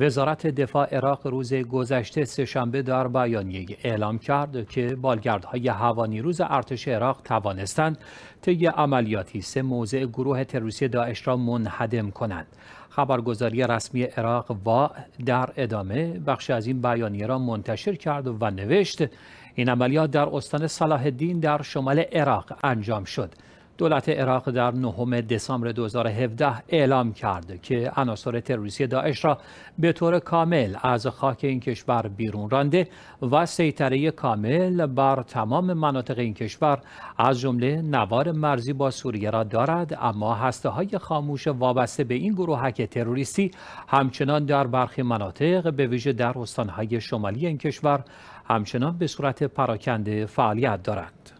وزارت دفاع عراق روز گذشته سهشنبه در بیانیه اعلام کرد که بالگردهای روز ارتش عراق توانستند طی عملیاتی سه موضع گروه تروریستی داعش را منهدم کنند خبرگزاری رسمی عراق وا در ادامه بخش از این بیانیه را منتشر کرد و نوشت این عملیات در استان صلاح الدین در شمال عراق انجام شد دولت عراق در نهم دسامبر 2017 اعلام کرد که عناصر تروریستی داعش را به طور کامل از خاک این کشور بیرون رانده و سیطره کامل بر تمام مناطق این کشور از جمله نوار مرزی با سوریه را دارد اما هسته های خاموش وابسته به این گروهک تروریستی همچنان در برخی مناطق به ویژه در استانهای شمالی این کشور همچنان به صورت پراکنده فعالیت دارند.